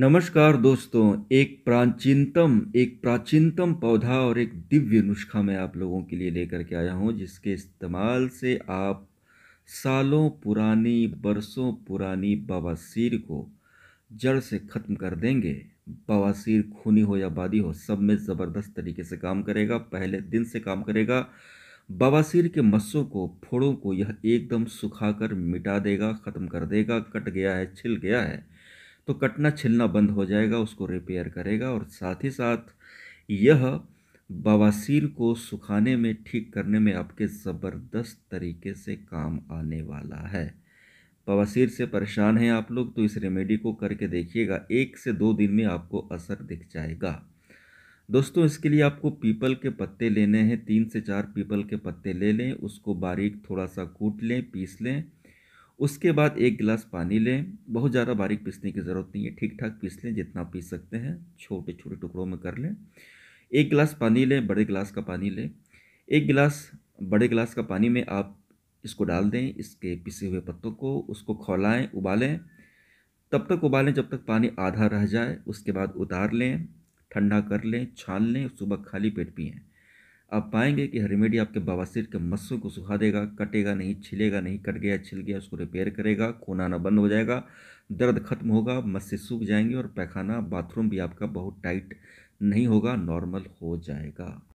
नमस्कार दोस्तों एक प्राचीनतम एक प्राचीनतम पौधा और एक दिव्य नुस्खा मैं आप लोगों के लिए लेकर के आया हूँ जिसके इस्तेमाल से आप सालों पुरानी बरसों पुरानी बवासीर को जड़ से ख़त्म कर देंगे बवासीर खूनी हो या बादी हो सब में ज़बरदस्त तरीके से काम करेगा पहले दिन से काम करेगा बवासीर के मस्सों को फोड़ों को यह एकदम सुखा मिटा देगा ख़त्म कर देगा कट गया है छिल गया है तो कटना छिलना बंद हो जाएगा उसको रिपेयर करेगा और साथ ही साथ यह बवासीर को सुखाने में ठीक करने में आपके ज़बरदस्त तरीके से काम आने वाला है बवासीर से परेशान हैं आप लोग तो इस रेमेडी को करके देखिएगा एक से दो दिन में आपको असर दिख जाएगा दोस्तों इसके लिए आपको पीपल के पत्ते लेने हैं तीन से चार पीपल के पत्ते ले लें उसको बारीक थोड़ा सा कूट लें पीस लें उसके बाद एक गिलास पानी लें बहुत ज़्यादा बारीक पीसने की ज़रूरत नहीं है ठीक ठाक पीस लें जितना पीस सकते हैं छोटे छोटे टुकड़ों में कर लें एक गिलास पानी लें बड़े गिलास का पानी लें एक गिलास बड़े गिलास का पानी में आप इसको डाल दें इसके पिसे हुए पत्तों को उसको खौलाएँ उबालें तब तक उबालें जब तक पानी आधा रह जाए उसके बाद उतार लें ठंडा कर लें छान लें सुबह खाली पेट पिएँ आप पाएंगे कि हर रेमेडी आपके बवासीर के मस्सों को सुखा देगा कटेगा नहीं छिलेगा नहीं कट गया छिल गया उसको रिपेयर करेगा खोनाना बंद हो जाएगा दर्द खत्म होगा मस्से सूख जाएंगे और पैखाना बाथरूम भी आपका बहुत टाइट नहीं होगा नॉर्मल हो जाएगा